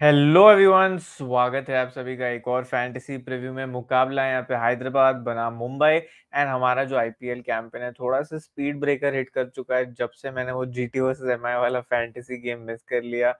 Hello everyone स्वागत है आप सभी का एक और फैंटेसी प्रीव्यू में मुकाबला है यहाँ पे हैदराबाद बना मुंबई एंड हमारा जो आईपीएल कैंपेन है थोड़ा सा स्पीड ब्रेकर हिट कर चुका है जब से मैंने वो G T versus M I वाला फैंटेसी गेम मिस कर लिया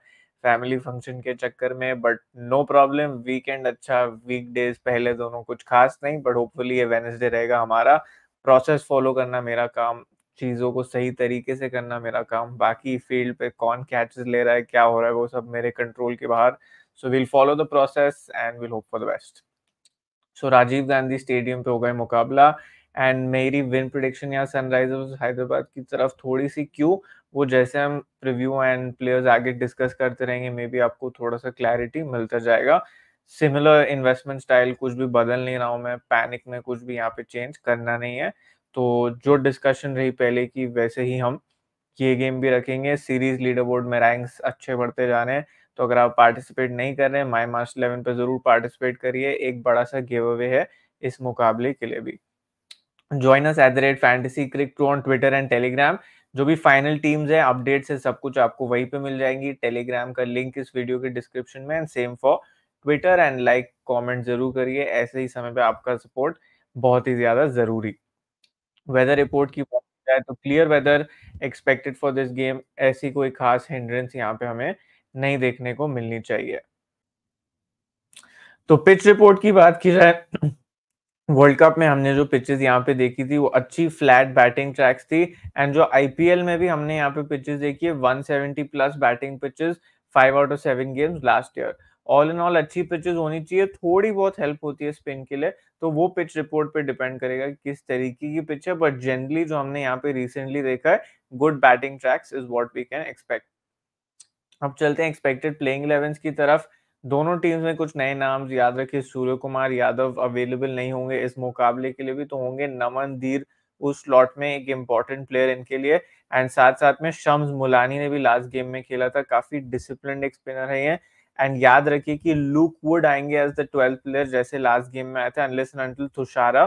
फैमिली फंक्शन के चक्कर में बट नो प्रॉब्लम वीकेंड अच्छा वीक डेज पहले दोनों कुछ खास नहीं बट होपफुली ये वेनसडे रहेगा हमारा प्रोसेस फॉलो करना मेरा काम चीज़ों को सही तरीके से करना मेरा काम बाकी फील्ड पे कौन कैचेस ले रहा है क्या हो रहा है वो सब मेरे कंट्रोल के बाहर so will follow the process and will hope for the best so Rajiv Gandhi stadium पे हो गए मुकाबला एंड मेरी विन प्रोडिक्शन या सनराइजर्स हैदराबाद की तरफ थोड़ी सी क्यों वो जैसे हम प्रिव्यू एंड प्लेयर्स आगे डिस्कस करते रहेंगे मे बी आपको थोड़ा सा क्लैरिटी मिलता जाएगा सिमिलर इन्वेस्टमेंट स्टाइल कुछ भी बदल नहीं रहा हूँ मैं पैनिक में कुछ भी यहाँ पे चेंज करना नहीं है तो जो डिस्कशन रही पहले की वैसे ही हम ये गेम भी रखेंगे सीरीज लीडर बोर्ड में रैंक्स अच्छे बढ़ते जा रहे हैं तो अगर आप पार्टिसिपेट नहीं कर रहे हैं माई मास्टर इलेवन पर ज़रूर पार्टिसिपेट करिए एक बड़ा सा गिव अवे है इस मुकाबले के लिए भी join at the rate fantasy cric two on Twitter and Telegram जो भी फाइनल टीम्स है अपडेट्स है सब कुछ आपको वहीं पे मिल जाएंगी टेलीग्राम का लिंक इस वीडियो के डिस्क्रिप्शन में and same for Twitter and like comment जरूर करिए ऐसे ही समय पे आपका सपोर्ट बहुत ही ज़्यादा ज़रूरी वेदर रिपोर्ट की बात जाए तो clear weather expected for this game ऐसी कोई खास हिंड्रेंस यहाँ पे हमें नहीं देखने को मिलनी चाहिए तो पिच रिपोर्ट की बात की जाए वर्ल्ड कप में हमने जो पिचेस यहाँ पे देखी थी वो अच्छी फ्लैट बैटिंग ट्रैक्स थी एंड जो आईपीएल में भी हमने यहाँ पे पिचेस देखी है 170 plus batting pitches five out of seven games last year all in all अच्छी पिचेस होनी चाहिए थोड़ी बहुत हेल्प होती है स्पिन के लिए तो वो पिच रिपोर्ट पे डिपेंड करेगा कि किस तरीके की पिच है बट जनरली जो हमने यहाँ पे रिसेंटली देखा है good batting tracks is what we can expect अब चलते हैं एक्सपेक्टेड प्लेइंग इलेवन की तरफ दोनों टीम्स में कुछ नए नाम याद रखिए सूर्य कुमार यादव अवेलेबल नहीं होंगे इस मुकाबले के लिए भी तो होंगे नमन धीर उस स्लॉट में एक इम्पॉर्टेंट प्लेयर इनके लिए एंड साथ साथ में शम्स मुलानी ने भी लास्ट गेम में खेला था काफी डिसिप्लिन एक स्पिनर है ये एंड याद रखिए कि लूक वुड आएंगे एज द ट्वेल्थ प्लेयर जैसे लास्ट गेम में आए थे अनलेस एंड अनटिल तुषारा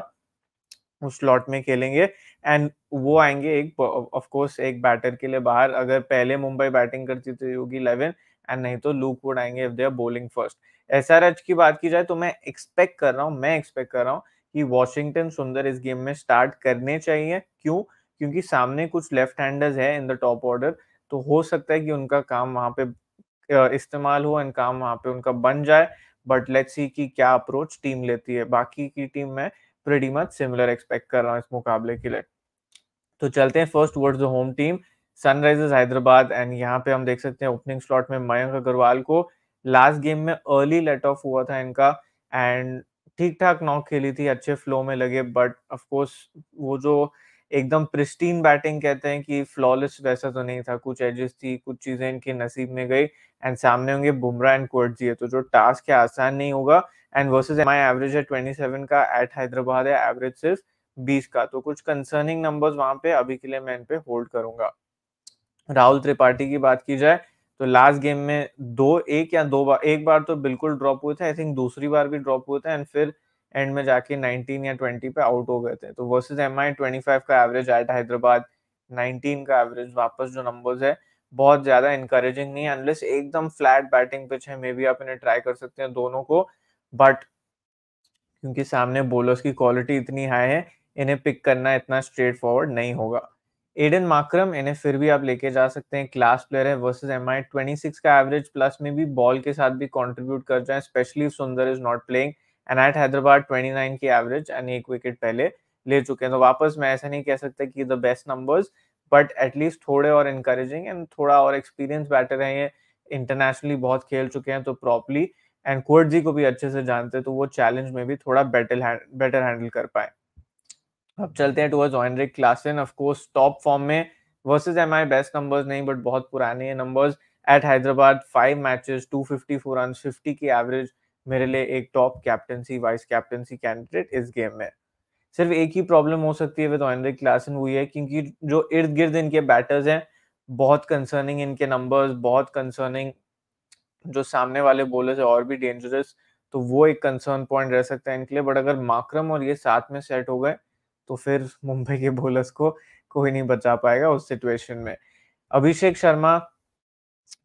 उस स्लॉट में खेलेंगे एंड वो आएंगे एक ऑफ कोर्स एक बैटर के लिए बाहर अगर पहले मुंबई बैटिंग करती तो होगी इलेवन एंड नहीं तो लूक वुड आएंगे if they are bowling first S R H की बात की जाए तो मैं एक्सपेक्ट कर रहा हूँ मैं एक्सपेक्ट कर रहा हूँ कि वॉशिंगटन सुंदर इस गेम में स्टार्ट करने चाहिए क्यों क्योंकि सामने कुछ लेफ्ट हैंडर्स है इन द टॉप ऑर्डर तो हो सकता है कि उनका काम वहां पे इस्तेमाल हो एंड काम वहां पे उनका बन जाए बट लेट्स सी कि क्या अप्रोच टीम लेती है बाकी की टीम में प्रेडी मच सिमिलर एक्सपेक्ट कर रहा हूँ इस मुकाबले के लिए तो चलते हैं first word the home team Sunrisers Hyderabad and यहाँ पे हम देख सकते हैं ओपनिंग स्लॉट में मयंक अग्रवाल को लास्ट गेम में अर्ली लेट ऑफ हुआ था इनका एंड ठीक ठाक नॉक खेली थी अच्छे फ्लो में लगे बट ऑफकोर्स वो जो एकदम प्रिस्टीन बैटिंग कहते हैं कि फ्लॉलेस वैसा तो नहीं था कुछ एजेस थी कुछ चीजें इनके नसीब में गई एंड सामने होंगे बुमराह एंड कोर्ट जी तो जो टास्क है आसान नहीं होगा एंड वर्सेज एम एवरेज है ट्वेंटी सेवन का एट हैदराबाद है एवरेज सिर्फ बीस का तो कुछ कंसर्निंग नंबर्स वहां पे अभी के लिए मैं इन पे होल्ड करूंगा राहुल त्रिपाठी की बात की जाए तो लास्ट गेम में दो एक या दो बार एक बार तो बिल्कुल ड्रॉप हुए थे आई थिंक दूसरी बार भी ड्रॉप हुए थे एंड फिर एंड में जाके 19 या 20 पे आउट हो गए थे तो वर्सेस एम आई ट्वेंटी का एवरेज था हैदराबाद 19 का एवरेज वापस जो नंबर्स है बहुत ज्यादा इंकरेजिंग नहीं है अनलेस एकदम फ्लैट बैटिंग पिच है मे बी आप इन्हें ट्राई कर सकते हैं दोनों को बट क्योंकि सामने बोलर्स की क्वालिटी इतनी हाई है इन्हें पिक करना इतना स्ट्रेट फॉरवर्ड नहीं होगा एडन माक्रम इन्हें फिर भी आप लेके जा सकते हैं क्लास प्लेयर है versus M I twenty six का एवरेज प्लस में भी बॉल के साथ भी कॉन्ट्रीब्यूट कर जाए specially Sundar is not playing and at Hyderabad 29 की एवरेज एंड एक विकेट पहले ले चुके हैं तो वापस मैं ऐसा नहीं कह सकता कि the best numbers but at least थोड़े और इनकरेजिंग एंड थोड़ा और एक्सपीरियंस बैटर है ये इंटरनेशनली बहुत खेल चुके हैं तो प्रॉपरली एंड कोर्ट जी को भी अच्छे से जानते हैं तो वो चैलेंज में भी थोड़ा बेटर बेटर हैंडल कर पाए अब चलते हैं towards Heinrich Klaasen of top form में versus M I best numbers नहीं बट बहुत पुराने numbers at Hyderabad five matches two fifty four run fifty की एवरेज मेरे लिए एक top captaincy vice captaincy candidate इस गेम में सिर्फ एक ही प्रॉब्लम हो सकती है विद ऑनरिक क्लासन हुई है क्योंकि जो इर्द गिर्द इनके बैटर्स हैं बहुत कंसर्निंग इनके नंबर्स बहुत कंसर्निंग जो सामने वाले बोलर्स है और भी डेंजरस तो वो एक कंसर्न पॉइंट रह सकता है इनके लिए बट अगर माक्रम और ये साथ में सेट हो गए तो फिर मुंबई के बोलर्स को कोई नहीं बचा पाएगा उस सिचुएशन में अभिषेक शर्मा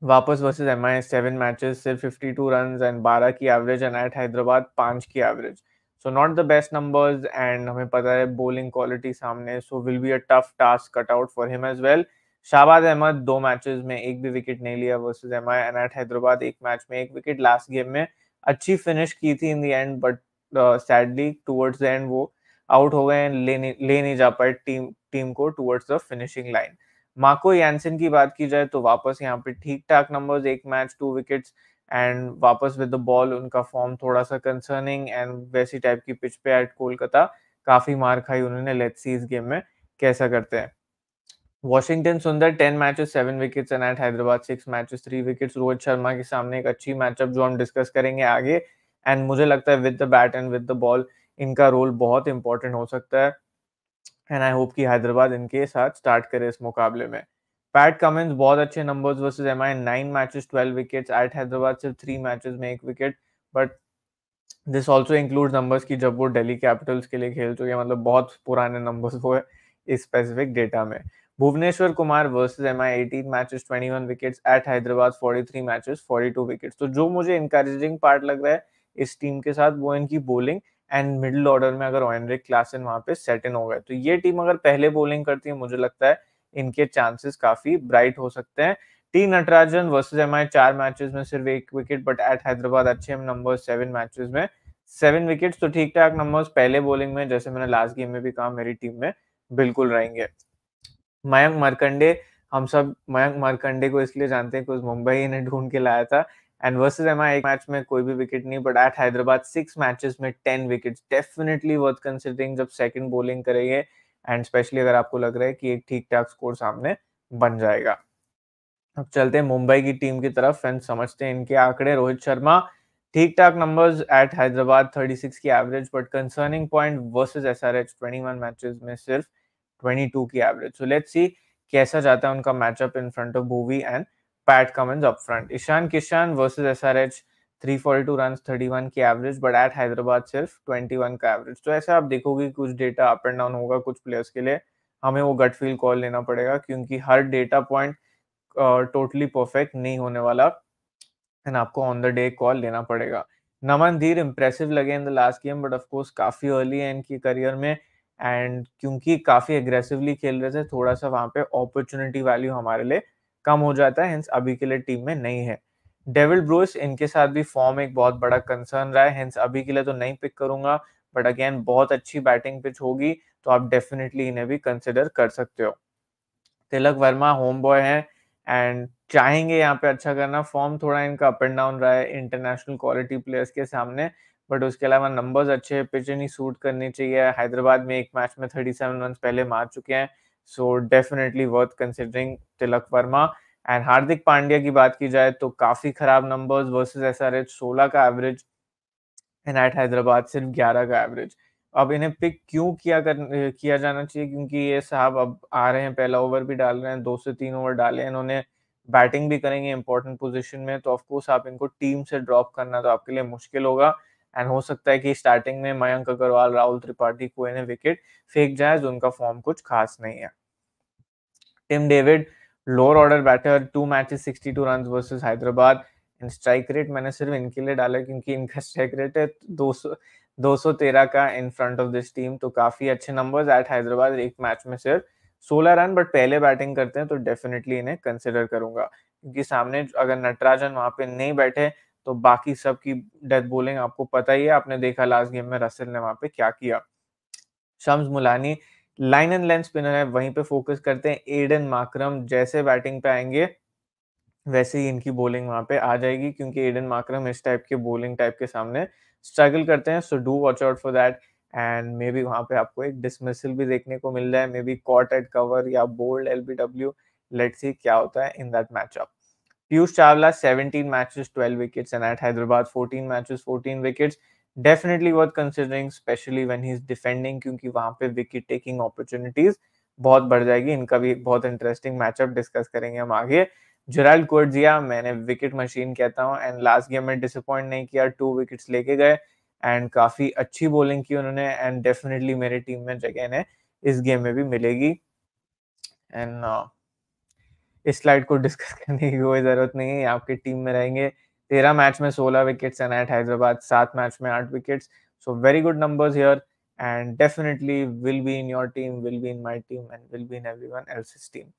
वापस versus M I seven matches सिर्फ फिफ्टी टू रन एंड बारह की एवरेज एंड एट हैदराबाद पाँच की average so not the best numbers and हमें पता है बोलिंग क्वालिटी सामने so will be a tough task cut out for him as well Shahbaz Ahmed दो मैचेस में एक भी विकेट नहीं लिया versus M I and at Hyderabad एक मैच में एक विकेट लास्ट गेम में अच्छी फिनिश की थी in the end but sadly towards the end वो आउट हो गए ले नहीं जा पाए टीम टीम को towards the finishing line Marco Jansen की बात की जाए तो वापस यहाँ पे ठीक ठाक नंबर्स एक मैच टू विकेट्स एंड वापस विद द बॉल उनका फॉर्म थोड़ा सा कंसर्निंग एंड वैसी टाइप की पिच पे एट कोलकाता काफी मार खाई उन्होंने लेट्स सी इस गेम में कैसा करते हैं Washington Sundar ten matches seven wickets and at Hyderabad six matches three wickets Rohit Sharma के सामने एक अच्छी मैचअप जो हम डिस्कस करेंगे आगे एंड मुझे लगता है with the bat and with the ball इनका रोल बहुत इंपॉर्टेंट हो सकता है एंड आई होप कि हैदराबाद इनके साथ स्टार्ट करे इस मुकाबले में पैट कमिंस बहुत अच्छे numbers versus M I nine matches twelve wickets at Hyderabad सिर्फ थ्री मैचेस में एक wicket but this also include numbers की जब वो डेली कैपिटल्स के लिए खेल चुके हैं मतलब बहुत पुराने नंबर्स वो है इस स्पेसिफिक डेटा में Bhuvneshwar Kumar versus M I eighteen matches twenty one wickets at Hyderabad forty three matches forty two wickets तो जो मुझे इंकरेजिंग पार्ट लग रहा है इस टीम के साथ वो इनकी बोलिंग एंड मिडिल ऑर्डर में अगर ओनरिक क्लासन वहां पे सेट इन हो गए तो ये टीम अगर पहले बॉलिंग करती है मुझे लगता है इनके चांसेस काफी ब्राइट हो सकते हैं T Natarajan versus M I चार मैचेस में सिर्फ एक विकेट बट एट हैदराबाद अच्छे हम नंबर सेवन मैचेस में सेवन विकेट्स तो ठीक ठाक नंबर्स पहले बॉलिंग में जैसे मैंने लास्ट गेम में भी कहा मेरी टीम में बिल्कुल रहेंगे मयंक मरकंडे हम सब मयंक मरकंडे को इसलिए जानते हैं कुछ मुंबई ने ढूंढ के लाया था एंड वर्सेज एम एक मैच में कोई भी विकेट नहीं but at Hyderabad six matches में ten wicket definitely worth considering जब सेकंड बॉलिंग करेंगे एंड स्पेशली अगर आपको लग रहा है कि एक ठीक ठाक स्कोर सामने बन जाएगा अब चलते हैं मुंबई की टीम की तरफ एंड समझते हैं इनके आंकड़े रोहित शर्मा ठीक ठाक नंबर्स एट हैदराबाद 36 की average but concerning point versus SRH 21 matches में सिर्फ 22 की एवरेज सो लेट्स सी कैसा जाता है उनका matchup in front of Bhuvi and Pat Cummins up front. Ishan Kishan versus SRH 342 runs 31 की एवरेज बट एट हैदराबाद सिर्फ 21 का एवरेज तो ऐसे आप देखोगे कुछ डेटा अप एंड डाउन होगा कुछ प्लेयर्स के लिए हमें वो गट फील कॉल लेना पड़ेगा क्योंकि हर डेटा पॉइंट टोटली परफेक्ट नहीं होने वाला एंड आपको ऑन द डे कॉल लेना पड़ेगा नमन धीर इम्प्रेसिव लगे in the last game but of course काफ़ी अर्ली है इनकी करियर में एंड क्योंकि काफ़ी एग्रेसिवली खेल रहे थे थोड़ा सा वहां पे अपॉर्चुनिटी वैल्यू हमारे लिए कम हो जाता है अभी के लिए टीम में नहीं है डेविल ब्रूस इनके साथ भी फॉर्म एक बहुत बड़ा कंसर्न रहा है हिंस अभी के लिए तो नहीं पिक करूंगा बट अगेन बहुत अच्छी बैटिंग पिच होगी तो आप डेफिनेटली इन्हें भी कंसिडर कर सकते हो तिलक वर्मा होम बॉय है एंड चाहेंगे यहाँ पे अच्छा करना फॉर्म थोड़ा इनका अप एंड डाउन रहा है इंटरनेशनल क्वालिटी प्लेयर्स के सामने बट उसके अलावा नंबर्स अच्छे पिच नहीं सूट करनी चाहिए हैदराबाद में एक मैच में थर्टी सेवन रन पहले मार चुके हैं so definitely worth considering Tilak Varma and Hardik Pandya की बात की जाए तो काफी खराब numbers versus S R H सोलह का एवरेज एंड एट हैदराबाद सिर्फ ग्यारह का एवरेज अब इन्हें पिक क्यों किया कर किया जाना चाहिए क्योंकि ये साहब अब आ रहे हैं पहला ओवर भी डाल रहे हैं दो से तीन ओवर डाले इन्होंने बैटिंग भी करेंगे इंपॉर्टेंट पोजिशन में तो ऑफकोर्स आप इनको टीम से ड्रॉप करना तो आपके लिए मुश्किल होगा एंड हो सकता है कि स्टार्टिंग में मयंक अग्रवाल राहुल त्रिपाठी को इन्हें विकेट फेंक जाए जो उनका फॉर्म कुछ खास नहीं है Tim David lower order batter two matches 62 two run versus Hyderabad in strike rate मैंने सिर्फ इनके लिए डाला क्योंकि इनका स्ट्राइक रेट है दो सौ तेरह का in front of this team तो काफी अच्छे नंबर्स एट हैदराबाद एक मैच में सिर्फ सोलह रन बट पहले बैटिंग करते हैं तो डेफिनेटली इन्हें कंसिडर करूंगा क्योंकि सामने अगर नटराजन वहां पे नहीं बैठे तो बाकी सब की डेथ बोलिंग आपको पता ही है आपने देखा लास्ट गेम में रसिल ने वहां पे क्या किया Shams Mulani line and length spinner है वहीं पे फोकस करते हैं एडन माक्रम जैसे बैटिंग पे आएंगे वैसे ही इनकी बॉलिंग वहां पे आ जाएगी क्योंकि एडन माक्रम इस टाइप के बॉलिंग टाइप के सामने स्ट्रगल करते हैं so do watch out for that and maybe वहां पे आपको एक डिसमिसल भी देखने को मिल रहा है maybe caught at cover या bowled L B W let's see क्या होता है in that matchup Piyush Chawla 17 matches 12 wickets and at Hyderabad 14 matches 14 wickets definitely worth considering especially when he's defending क्योंकि वहां पे विकेट टेकिंग अपॉर्चुनिटीज बहुत बढ़ जाएगी इनका भी बहुत इंटरेस्टिंग मैचअप डिस्कस करेंगे हम आगे जेराल्ड कोर्जिया मैंने विकेट मशीन कहता हूँ एंड लास्ट गेम में डिसअपॉइंट नहीं किया टू विकेट्स लेके गए एंड काफी अच्छी बॉलिंग की उन्होंने एंड डेफिनेटली मेरी टीम में जगह ने इस गेम में भी मिलेगी एंड इस स्लाइड को डिस्कस करने की कोई जरूरत नहीं है आपके टीम में रहेंगे तेरह मैच में सोलह विकेट्स एन एट हैदराबाद सात मैच में आठ wickets so very good numbers here and definitely will be in your team will be in my team and will be in everyone else's team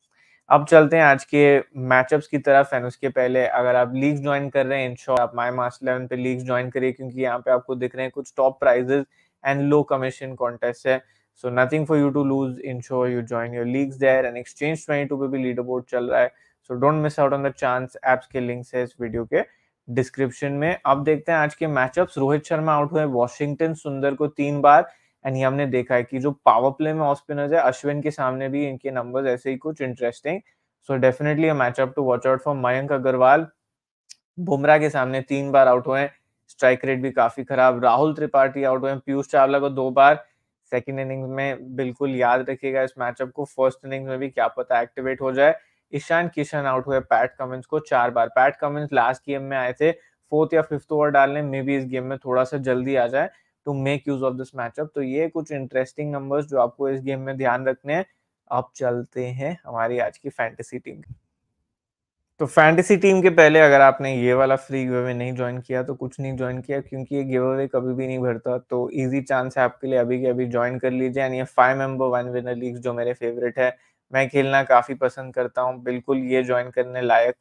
अब चलते हैं आज के मैचअप्स की तरफ एंड उसके पहले अगर आप लीग ज्वाइन कर रहे हैं इनशॉर्ट आप माई मास इलेवन पे लीग ज्वाइन करिए क्योंकि यहाँ पे आपको दिख रहे हैं कुछ top prizes and low commission contest है so nothing for you to lose ensure you join your leagues there and exchange twenty two पे भी लीडर बोर्ड चल रहा है so don't miss out on the chance apps के लिंक है इस वीडियो के डिस्क्रिप्शन में अब देखते हैं आज के मैचअप्स रोहित शर्मा आउट हुए वॉशिंगटन सुंदर को तीन बार एंड ये हमने देखा है कि जो पावर प्ले में ऑफ स्पिनर्स है अश्विन के सामने भी इनके नंबर्स ऐसे ही कुछ interesting so definitely matchup to watch out for Mayank Agarwal Bumrah के सामने तीन बार आउट हुए स्ट्राइक रेट भी काफी खराब राहुल त्रिपाठी आउट हुए पीयूष चावला को दो बार सेकेंड इनिंग्स में बिल्कुल याद रखिएगा इस मैचअप को फर्स्ट इनिंग्स में भी क्या पता एक्टिवेट हो जाए ईशान किशन आउट हुए पैट कमिंस को चार बार पैट कमिंस लास्ट गेम में आए थे फोर्थ या फिफ्थ ओवर डालने मे भी इस गेम में थोड़ा सा जल्दी आ जाए to make use of this matchup तो ये कुछ इंटरेस्टिंग नंबर्स जो आपको इस गेम में ध्यान रखने हैं अब चलते हैं हमारी आज की फैंटेसी टीम तो फैंटेसी टीम के पहले अगर आपने ये वाला फ्री गिव अवे नहीं ज्वाइन किया तो कुछ नहीं ज्वाइन किया क्योंकि ये गिव अवे कभी भी नहीं भरता तो इजी चांस है आपके लिए अभी के अभी ज्वाइन कर लीजिए एंड ये five member one winner league जो मेरे फेवरेट है मैं खेलना काफ़ी पसंद करता हूँ बिल्कुल ये ज्वाइन करने लायक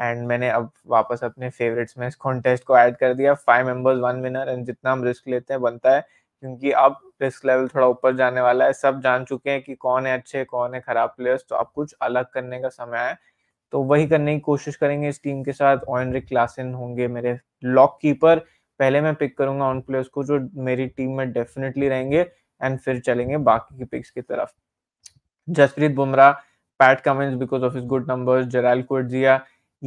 एंड मैंने अब वापस अपने फेवरेट्स में इस कॉन्टेस्ट को ऐड कर दिया five members one winner and जितना हम रिस्क लेते हैं बनता है क्योंकि अब रिस्क लेवल थोड़ा ऊपर जाने वाला है सब जान चुके हैं कि कौन है अच्छे कौन है खराब प्लेयर्स तो अब कुछ अलग करने का समय है तो वही करने की कोशिश करेंगे इस टीम के साथ ऑनरिक क्लासिन होंगे मेरे लॉक कीपर पहले मैं पिक करूंगा ऑन प्लेयर्स को जो मेरी टीम में डेफिनेटली रहेंगे एंड फिर चलेंगे बाकी की पिक्स की तरफ Jasprit Bumrah Pat Cummins because of his good numbers Gerald Coetzee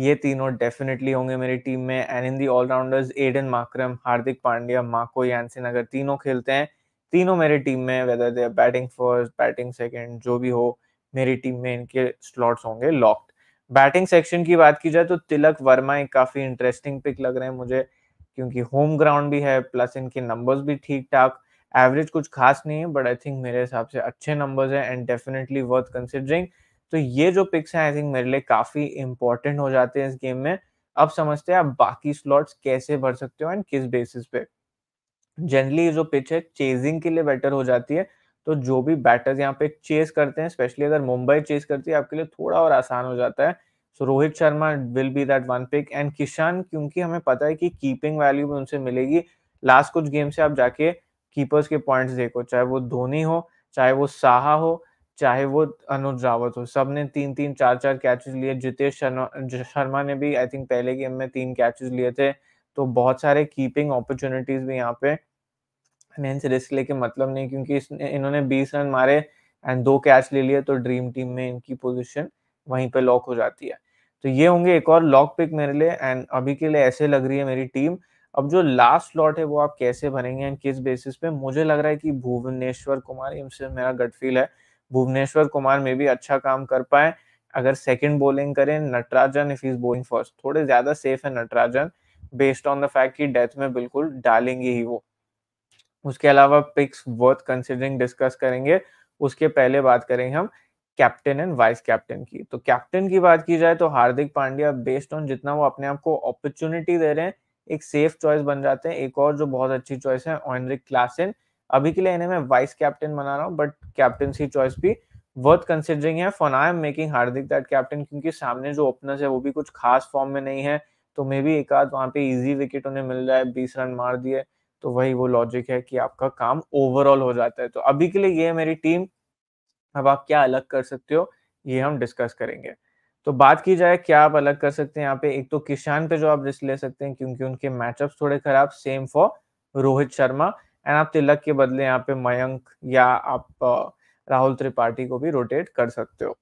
ये तीनों डेफिनेटली होंगे मेरी टीम में and in the allrounders Aiden Markram Hardik Pandya Marco Jansen अगर तीनों खेलते हैं तीनों मेरी टीम में whether they batting first batting second जो भी हो मेरी टीम में इनके स्लॉट्स होंगे लॉक्ड बैटिंग सेक्शन की बात की जाए तो तिलक वर्मा एक काफी इंटरेस्टिंग पिक लग रहे हैं मुझे क्योंकि होम ग्राउंड भी है प्लस इनके नंबर्स भी ठीक ठाक एवरेज कुछ खास नहीं है बट आई थिंक मेरे हिसाब से अच्छे नंबर्स हैं एंड डेफिनेटली वर्थ कंसिडरिंग तो ये जो पिक्स हैं आई थिंक मेरे लिए काफी इंपॉर्टेंट हो जाते हैं इस गेम में अब समझते हैं आप बाकी स्लॉट्स कैसे भर सकते हो एंड किस बेसिस पे जनरली जो पिच है चेजिंग के लिए बेटर हो जाती है तो जो भी बैटर्स यहाँ पे चेस करते हैं स्पेशली अगर मुंबई चेस करती है आपके लिए थोड़ा और आसान हो जाता है so so, Rohit Sharma will be that one pick and Kishan क्योंकि हमें पता है कि कीपिंग वैल्यू भी उनसे मिलेगी लास्ट कुछ गेम से आप जाके कीपर्स के पॉइंट्स देखो चाहे वो धोनी हो चाहे वो साहा हो चाहे वो अनुज रावत हो सब ने तीन तीन चार चार कैचेस लिए जितेश शर्मा शर्मा ने भी आई थिंक पहले गेम में तीन कैचेस लिए थे तो बहुत सारे कीपिंग अपॉर्चुनिटीज भी यहाँ पे फाइनेंस रिस्क लेके मतलब नहीं क्योंकि इसने इन्होंने 20 रन मारे एंड दो कैच ले लिए तो ड्रीम टीम में इनकी पोजीशन वहीं पे लॉक हो जाती है तो ये होंगे एक और लॉक पिक मेरे लिए एंड अभी के लिए ऐसे लग रही है मेरी टीम अब जो लास्ट लॉट है वो आप कैसे भरेंगे एंड किस बेसिस पे मुझे लग रहा है कि भुवनेश्वर कुमार इनसे मेरा गट फील है भुवनेश्वर कुमार में भी अच्छा काम कर पाए अगर सेकंड बॉलिंग करें Natarajan if is bowling first थोड़े ज्यादा सेफ है Natarajan based on the fact कि डेथ में बिल्कुल डालेंगे ही वो उसके अलावा पिक्स वर्थ कंसिडरिंग डिस्कस करेंगे उसके पहले बात करेंगे हम कैप्टन एंड वाइस कैप्टन की तो कैप्टन की बात की जाए तो हार्दिक पांड्या बेस्ड ऑन जितना वो अपने आप को अपॉर्चुनिटी दे रहे हैं एक सेफ चॉइस बन जाते हैं एक और जो बहुत अच्छी चॉइस है ऑनरिक क्लासन अभी के लिए इन्हें मैं वाइस कैप्टन बना रहा हूँ बट कैप्टनसी चॉइस भी वर्थ कंसिडरिंग है for I am making Hardik that captain क्योंकि सामने जो ओपनर्स है वो भी कुछ खास फॉर्म में नहीं है तो मे भी एक आध वहाँ पे इजी विकेट उन्हें मिल जाए बीस रन मार दिए तो वही वो लॉजिक है कि आपका काम ओवरऑल हो जाता है तो अभी के लिए ये है मेरी टीम अब आप क्या अलग कर सकते हो ये हम डिस्कस करेंगे तो बात की जाए क्या आप अलग कर सकते हैं यहाँ पे एक तो किसान पे जो आप रिस्क ले सकते हैं क्योंकि उनके मैचअप थोड़े खराब same for Rohit Sharma and आप तिलक के बदले यहाँ पे मयंक या आप राहुल त्रिपाठी को भी रोटेट कर सकते हो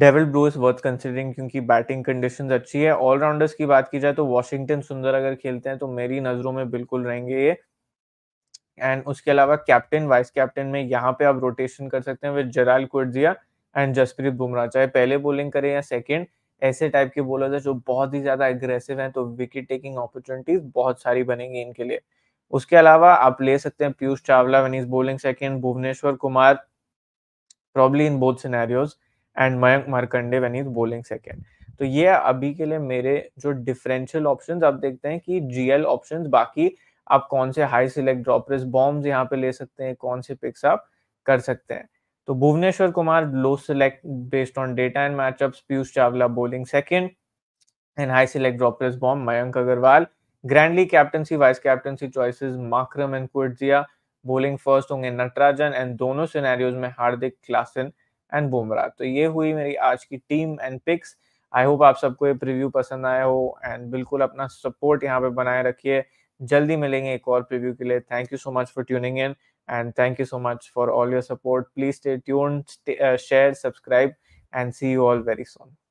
डेविल ब्लू इज वर्थ कंसिडरिंग क्योंकि बैटिंग कंडीशन अच्छी है ऑलराउंडर्स की बात की जाए तो वॉशिंगटन सुंदर अगर खेलते हैं तो मेरी नजरों में बिल्कुल रहेंगे ये एंड उसके अलावा कैप्टन वाइस कैप्टन में यहाँ पे आप रोटेशन कर सकते हैं with Gerald Coetzee and Jasprit Bumrah चाहे पहले बोलिंग करें या सेकेंड ऐसे टाइप के बोलर है जो बहुत ही ज्यादा एग्रेसिव हैं तो विकेट टेकिंग अपॉर्चुनिटीज बहुत सारी बनेंगी इनके लिए उसके अलावा आप ले सकते हैं Piyush Chawla one bowling second Bhuvneshwar Kumar probably in both scenarios and Mayank Markande when is bowling second तो ये अभी के लिए मेरे जो डिफरेंशियल ऑप्शन आप देखते हैं कि जीएल ऑप्शन बाकी आप कौन से हाई सिलेक्ट ड्रॉपरेस बॉम्ब यहाँ पे ले सकते हैं कौन से पिक्स आप कर सकते हैं तो Bhuvneshwar Kumar low select based on data and matchup Piyush Chawla bowling second and high select ड्रॉपरेस बॉम्ब मयंक अग्रवाल ग्रैंडली captaincy vice captaincy choices Markram and Coetzee bowling first होंगे नटराजन एंड दोनों सिनेरियोज में हार्दिक क्लासन एंड बुमराह तो ये हुई मेरी आज की team and picks I hope आप सबको ये प्रीव्यू पसंद आया हो एंड बिल्कुल अपना सपोर्ट यहाँ पे बनाए रखिए जल्दी मिलेंगे एक और प्रीव्यू के लिए thank you so much for tuning in and thank you so much for all your support please stay tune share subscribe and see you all very soon